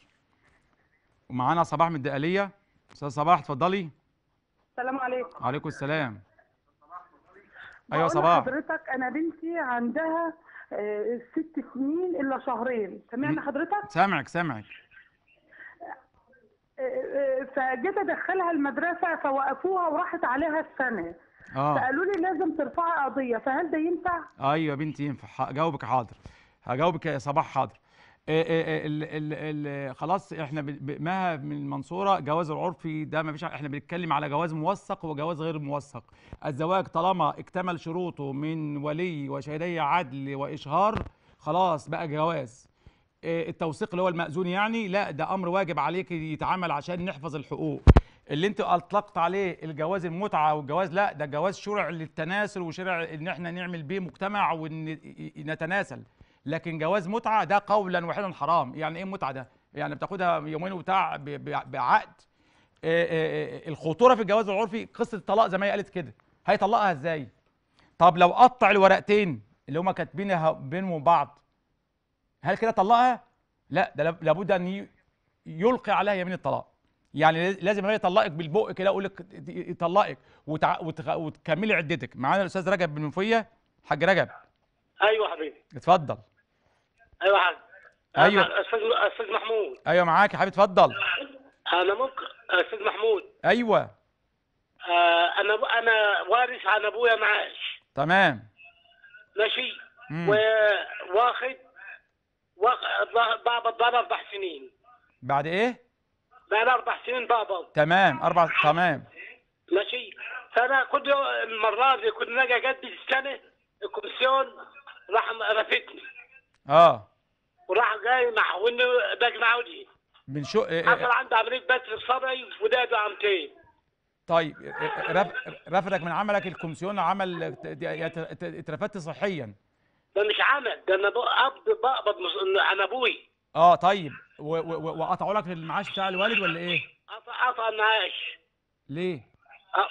ومعانا صباح من الدقاليه استاذ صباح اتفضلي السلام عليكم وعليكم السلام ايوه صباح حضرتك انا بنتي عندها آه، ست سنين الا شهرين سامعني حضرتك سامعك سامعك آه، آه، فجيت ادخلها المدرسه فوقفوها وراحت عليها السنه اه فقالوا لي لازم ترفعي قضيه فهل ده ينفع ايوه بنتي ينفع جاوبك حاضر هجاوبك يا صباح حاضر آه، آه، آه، خلاص احنا مها من المنصوره جواز العرفي ده ما فيش احنا بنتكلم على جواز موثق وجواز غير موثق الزواج طالما اكتمل شروطه من ولي وشهدي عدل واشهار خلاص بقى جواز التوثيق اللي هو المأذون يعني لا ده امر واجب عليك يتعمل عشان نحفظ الحقوق اللي انت اطلقت عليه الجواز المتعه والجواز لا ده جواز شرع للتناسل وشرع ان احنا نعمل بيه مجتمع ونتناسل لكن جواز متعه ده قولا واحدا حرام يعني ايه متعه ده يعني بتاخدها يومين وبتاع بعقد آه، آه، آه، الخطوره في الجواز العرفي قصه الطلاق زي ما هي قالت كده هيطلقها ازاي طب لو قطع الورقتين اللي هما كاتبينها بينهم بعض هل كده طلقها لا ده لابد ان يلقي عليها يمين الطلاق يعني لازم هي يطلقك بالبق كده اقول لك يطلقك وتع... وتكملي عدتك معانا الاستاذ رجب بن منفيه حاج رجب ايوه حبيبي اتفضل ايوه حاج ايوه استاذ استاذ محمود ايوه معاك يا حبيبي اتفضل انا ممكن استاذ محمود ايوه آه، انا انا وارث عن ابويا معاش تمام ماشي و... واخد بابا بابا بعد اربع سنين بعد ايه؟ بعد اربع سنين بابا تمام اربع تمام ماشي فانا كنت المره دي كنت ناجي جدي السنه الكومسيون راح رفتني اه وراح جاي محولني باجي معاه دي من شو إيه، إيه، إيه. حصل عنده عمليه بتر في صدري وداده عمتين طيب رفدك من عملك الكومسيون عمل اترفدت صحيا ده مش عمل ده انا قبض بقبض عن ابوي اه طيب وقطعوا لك المعاش بتاع الوالد ولا ايه؟ قطع قطع المعاش ليه؟ أه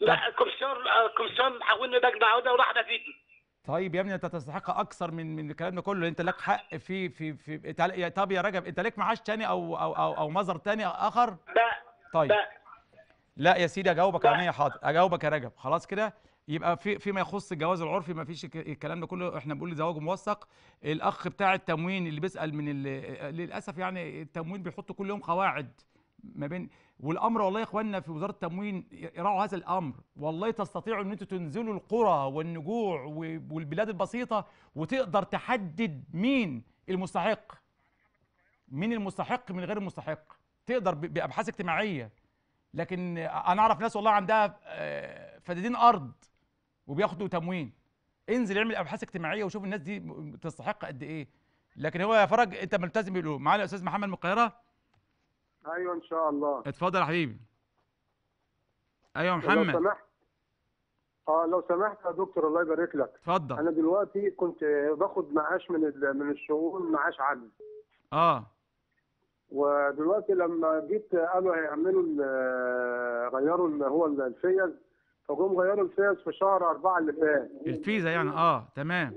لا الكومسيون الكومسيون حولني بجمع عوده وراح نفيدني طيب يا ابني انت تستحق اكثر من من الكلام ده كله انت لك حق في في في طب يا رجب انت لك معاش تاني او او او, أو مظهر تاني اخر لا طيب لا, يا سيدي اجاوبك عينيا حاضر اجاوبك يا رجب خلاص كده يبقى في فيما يخص الجواز العرفي ما فيش الكلام ده كله احنا بنقول زواج موثق الاخ بتاع التموين اللي بيسال من للاسف يعني التموين بيحطوا كل يوم قواعد ما بين والامر والله يا اخواننا في وزاره التموين يراعوا هذا الامر والله تستطيعوا ان انتوا تنزلوا القرى والنجوع والبلاد البسيطه وتقدر تحدد مين المستحق مين المستحق من غير المستحق تقدر بابحاث اجتماعيه لكن انا اعرف ناس والله عندها آه، فدادين ارض وبياخدوا تموين انزل اعمل ابحاث اجتماعيه وشوف الناس دي تستحق قد ايه لكن هو يا فرج انت ملتزم بيقولوا معانا الاستاذ محمد من القاهره ايوه ان شاء الله اتفضل يا حبيبي ايوه محمد لو سمحت اه لو سمحت يا دكتور الله يبارك لك اتفضل انا دلوقتي كنت باخد معاش من من الشغل معاش عدل اه ودلوقتي لما جيت قالوا هيعملوا آه، غيروا اللي هو الفيز فجم غيروا الفيز في شهر أربعة اللي فات الفيزا يعني اه تمام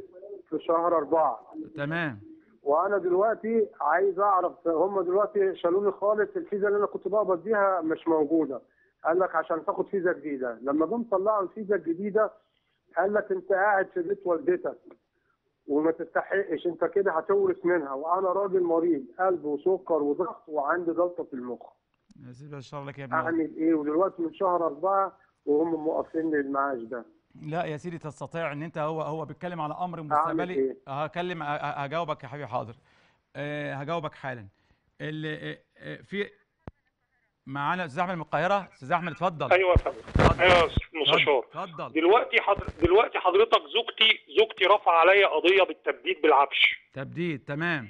في شهر أربعة تمام وانا دلوقتي عايز اعرف هم دلوقتي شالوني خالص الفيزا اللي انا كنت بقبض بيها مش موجوده قال لك عشان تاخد فيزا جديده لما جم طلعوا الفيزا الجديده قال لك انت قاعد في بيت والدتك وما تستحقش انت كده هتورث منها وانا راجل مريض قلب وسكر وضغط وعندي جلطه في المخ يا سيدي بشر لك يا ابني اعمل ايه ودلوقتي من شهر اربعه وهم موقفين المعاش ده لا يا سيدي تستطيع ان انت هو هو بيتكلم على امر مستقبلي إيه؟ أه، هكلم أه، أه، هجاوبك يا حبيبي حاضر هجاوبك حالا اللي في معانا استاذ احمد من القاهره استاذ احمد اتفضل ايوه اتفضل ايوه مستشار اتفضل دلوقتي حضر... دلوقتي حضرتك زوجتي زوجتي رفع عليا قضيه بالتبديد بالعفش تبديد تمام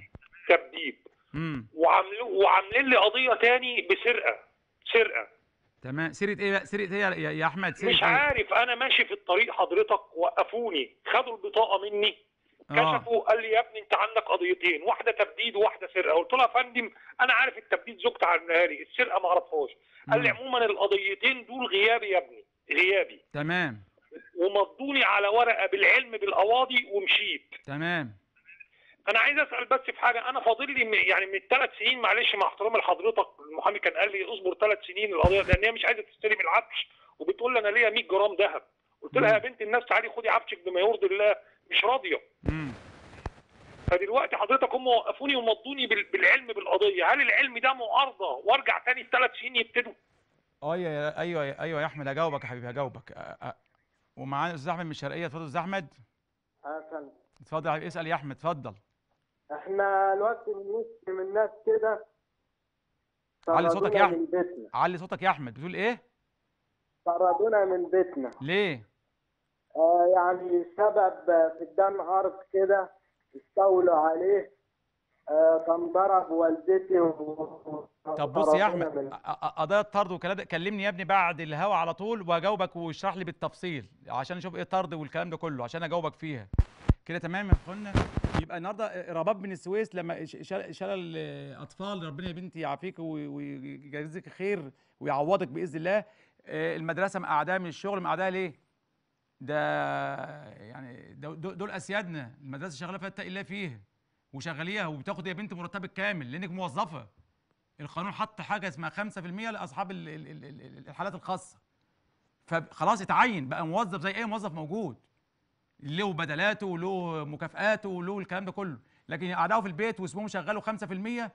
تبديد امم وعاملين وعاملين لي قضيه تاني بسرقه سرقه تمام سيره ايه بقى؟ سيره ايه يا احمد سيره مش إيه؟ عارف انا ماشي في الطريق حضرتك وقفوني خدوا البطاقه مني آه. كشفوا قال لي يا ابني انت عندك قضيتين واحده تبديد وواحده سرقه قلت له يا فندم انا عارف التبديد زوجتي على لي السرقه ما اعرفهاش قال لي عموما القضيتين دول غيابي يا ابني غيابي تمام ومضوني على ورقه بالعلم بالقواضي ومشيت تمام انا عايز اسال بس في حاجه انا فاضل لي يعني من الثلاث سنين معلش مع احترامي لحضرتك المحامي كان قال لي اصبر ثلاث سنين القضيه لان هي مش عايزه تستلم العفش وبتقول لي انا ليا 100 جرام ذهب قلت لها يا بنت الناس تعالي خدي عفشك بما يرضي الله مش راضيه فدلوقتي حضرتك هم وقفوني ومضوني بالعلم بالقضيه هل العلم ده معارضه وارجع تاني الثلاث سنين يبتدوا آه، ايوه ايوه ايوه يا احمد اجاوبك يا حبيبي اجاوبك ومعانا الاستاذ احمد من الشرقيه اتفضل استاذ احمد اتفضل اسال يا احمد اتفضل احنا الوقت بنشتم من الناس كده علي صوتك يا احمد علي صوتك يا احمد بتقول ايه طردونا من بيتنا ليه آه يعني سبب في الدم ارض كده استولوا عليه آه كان ضرب والدتي و... طب بص يا احمد قضايا الطرد والكلام ده كلمني يا ابني بعد الهوا على طول واجاوبك واشرح لي بالتفصيل عشان اشوف ايه طرد والكلام ده كله عشان اجاوبك فيها كده تمام يا اخوانا يبقى النهارده رباب من السويس لما شال اطفال ربنا يا بنتي يعافيك ويجازيك خير ويعوضك باذن الله آه، المدرسه مقعداه من الشغل مقعداه ليه؟ ده يعني دول اسيادنا المدرسه شغاله فيها اتقي الله فيها وشغاليها وبتاخد يا بنت مرتبك كامل لانك موظفه القانون حط حاجه اسمها 5% لاصحاب الحالات الخاصه فخلاص اتعين بقى موظف زي اي موظف موجود له بدلاته وله مكافآته وله الكلام ده كله لكن قعدوا في البيت واسمهم شغلوا 5%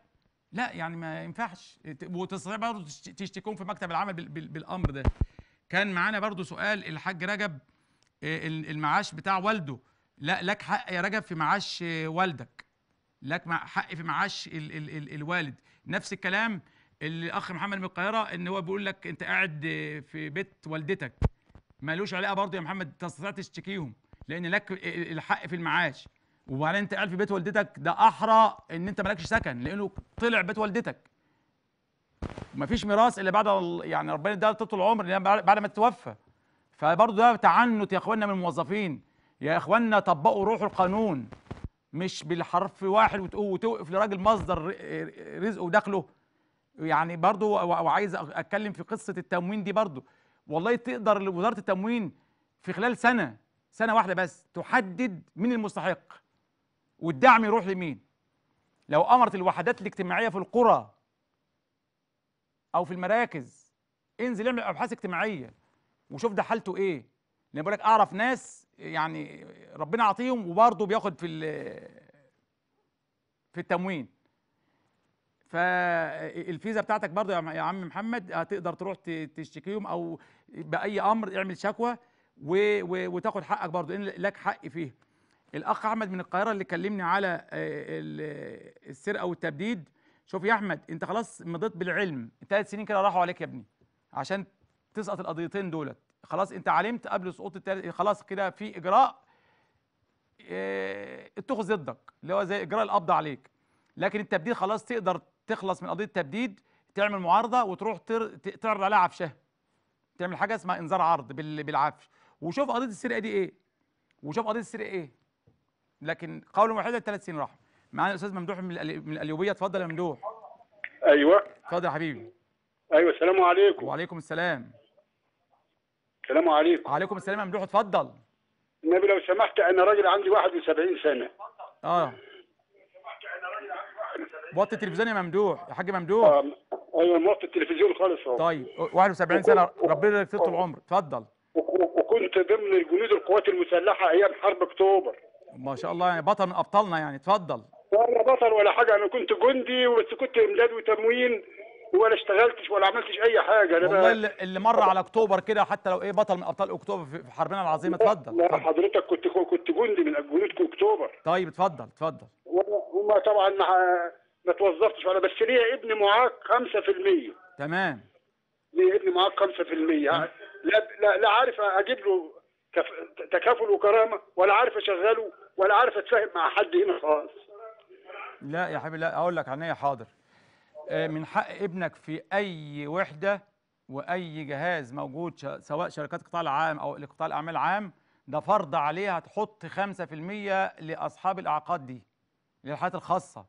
لا يعني ما ينفعش وتصريح برضه تشتكون في مكتب العمل بالامر ده كان معانا برضه سؤال الحاج رجب آه، المعاش بتاع والده لا لك حق يا رجب في معاش والدك لك حق في معاش ال ال ال الوالد نفس الكلام الاخ محمد من القاهره ان هو بيقول لك انت قاعد في بيت والدتك مالوش علاقه برضه يا محمد تستطيع تشتكيهم لان لك الحق في المعاش وبعدين انت قاعد في بيت والدتك ده احرى ان انت مالكش سكن لانه طلع بيت والدتك مفيش ميراث الا بعد يعني ربنا اداها طول العمر بعد ما تتوفى فبرضه ده تعنت يا اخواننا من الموظفين يا اخواننا طبقوا روح القانون مش بالحرف واحد وتوقف لراجل مصدر رزقه ودخله يعني برضه وعايز اتكلم في قصه التموين دي برضه والله تقدر وزاره التموين في خلال سنه سنه واحده بس تحدد مين المستحق والدعم يروح لمين لو امرت الوحدات الاجتماعيه في القرى او في المراكز انزل اعمل ابحاث اجتماعيه وشوف ده حالته ايه لان بقول لك اعرف ناس يعني ربنا عطيهم وبرضه بياخد في في التموين فالفيزا بتاعتك برضه يا عم محمد هتقدر تروح تشتكيهم او باي امر اعمل شكوى و و وتاخد حقك برضه لان لك حق فيه الاخ احمد من القاهره اللي كلمني على آه، السرقه والتبديد شوف يا احمد انت خلاص مضيت بالعلم ثلاث سنين كده راحوا عليك يا ابني عشان تسقط القضيتين دولت خلاص انت علمت قبل سقوط التالت خلاص كده في اجراء آه، اتخذ ضدك اللي هو زي اجراء القبض عليك لكن التبديد خلاص تقدر تخلص من قضيه التبديد تعمل معارضه وتروح تعرض عليها عفشه تعمل حاجه اسمها انذار عرض بالعفش وشوف قضيه السرقه دي ايه وشوف قضيه السرقه ايه لكن قول واحده ثلاث سنين راحوا معانا الاستاذ ممدوح من الايوبيه اتفضل يا ممدوح ايوه اتفضل يا حبيبي ايوه السلام عليكم وعليكم السلام السلام عليكم وعليكم السلام يا ممدوح اتفضل النبي لو سمحت انا راجل عندي 71 سنه اه موطي التلفزيون يا ممدوح يا حاج ممدوح آه، ايوه موطي التلفزيون خالص اهو طيب 71 سنه ربنا يديك طول العمر اتفضل كنت ضمن الجنود القوات المسلحه ايام حرب اكتوبر ما شاء الله يعني بطل ابطالنا يعني اتفضل ولا بطل ولا حاجه انا كنت جندي بس كنت امداد وتموين ولا اشتغلتش ولا عملتش اي حاجه انا والله اللي, اللي مر على اكتوبر كده حتى لو ايه بطل من ابطال اكتوبر في حربنا العظيمه اتفضل لا حضرتك كنت كنت جندي من جنود اكتوبر طيب اتفضل اتفضل وما طبعا ما توظفتش ولا بس ليا ابن معاق 5% تمام ليا ابن معاق 5% لا لا, لا عارف اجيب له تكافل وكرامه ولا عارف اشغله ولا عارف اتفاهم مع حد هنا خالص لا يا حبيبي لا اقول لك عينيا إيه، حاضر آه، من حق ابنك في اي وحده واي جهاز موجود سواء شركات قطاع العام او قطاع الاعمال العام ده فرض عليها تحط 5% لاصحاب الاعاقات دي للحالات الخاصه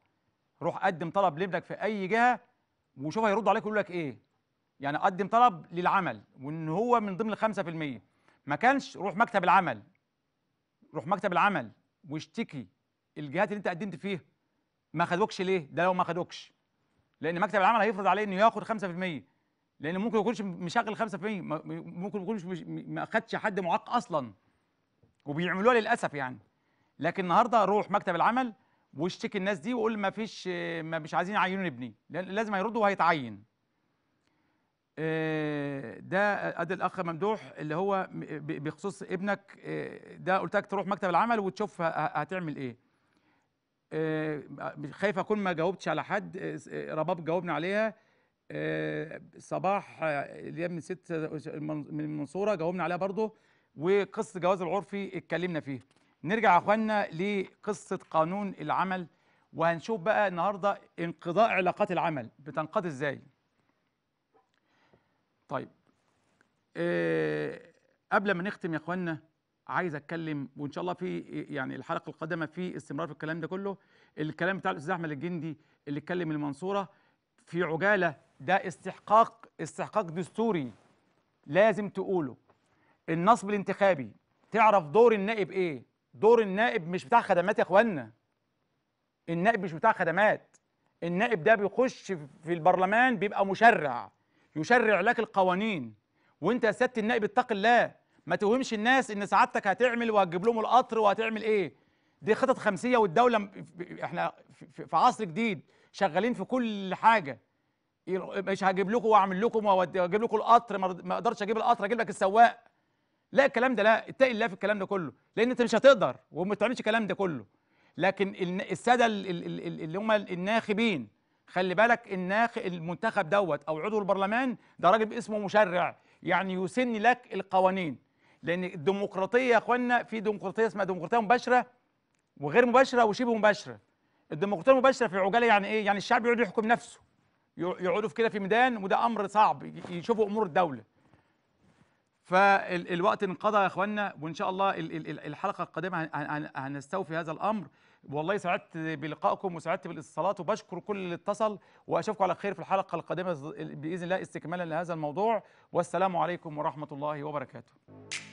روح قدم طلب لابنك في اي جهه وشوف هيردوا عليك يقول لك ايه يعني قدم طلب للعمل وان هو من ضمن في 5% ما كانش روح مكتب العمل روح مكتب العمل واشتكي الجهات اللي انت قدمت فيها ما خدوكش ليه ده لو ما خدوكش لان مكتب العمل هيفرض عليه انه ياخد 5% لان ممكن ما يكونش مشغل 5% ممكن ما يكونش ما خدش حد معاق اصلا وبيعملوها للاسف يعني لكن النهارده روح مكتب العمل واشتكي الناس دي وقول ما فيش ما مش عايزين يعينوني ابني لازم هيردوا وهيتعين آه، ده ادي الاخ ممدوح اللي هو بخصوص ابنك آه، ده قلت لك تروح مكتب العمل وتشوف هتعمل ايه آه، خايف اكون ما جاوبتش على حد رباب جاوبنا عليها صباح اللي هي من ست من المنصوره جاوبنا عليها برضه وقصه جواز العرفي اتكلمنا فيها نرجع يا اخوانا لقصه قانون العمل وهنشوف بقى النهارده انقضاء علاقات العمل بتنقضي ازاي طيب إيه قبل ما نختم يا اخوانا عايز اتكلم وان شاء الله في يعني الحلقه القادمه في استمرار في الكلام ده كله الكلام بتاع الاستاذ احمد الجندي اللي اتكلم المنصوره في عجاله ده استحقاق استحقاق دستوري لازم تقوله النصب الانتخابي تعرف دور النائب ايه دور النائب مش بتاع خدمات يا اخوانا النائب مش بتاع خدمات النائب ده بيخش في البرلمان بيبقى مشرع يشرع لك القوانين وانت يا سياده النائب اتق الله ما توهمش الناس ان سعادتك هتعمل وهتجيب لهم القطر وهتعمل ايه دي خطط خمسيه والدوله احنا في عصر جديد شغالين في كل حاجه مش هجيب لكم واعمل لكم واجيب لكم القطر ما اقدرش اجيب القطر اجيب لك السواق لا الكلام ده لا اتقي الله في الكلام ده كله لان انت مش هتقدر وما تعملش الكلام ده كله لكن الساده اللي هم الناخبين خلي بالك الناخ المنتخب دوت او عضو البرلمان ده راجل باسمه مشرع يعني يسن لك القوانين لان الديمقراطيه يا اخوانا في ديمقراطيه اسمها ديمقراطيه مباشره وغير مباشره وشبه مباشره الديمقراطيه المباشره في عجاله يعني ايه يعني الشعب يقعد يحكم نفسه يقعدوا في كده في ميدان وده امر صعب يشوفوا امور الدوله فالوقت انقضى يا اخوانا وان شاء الله الحلقه القادمه هنستوفي هذا الامر والله سعدت بلقائكم وسعدت بالاتصالات وبشكر كل اللي اتصل واشوفكم على خير في الحلقه القادمه باذن الله استكمالا لهذا الموضوع والسلام عليكم ورحمه الله وبركاته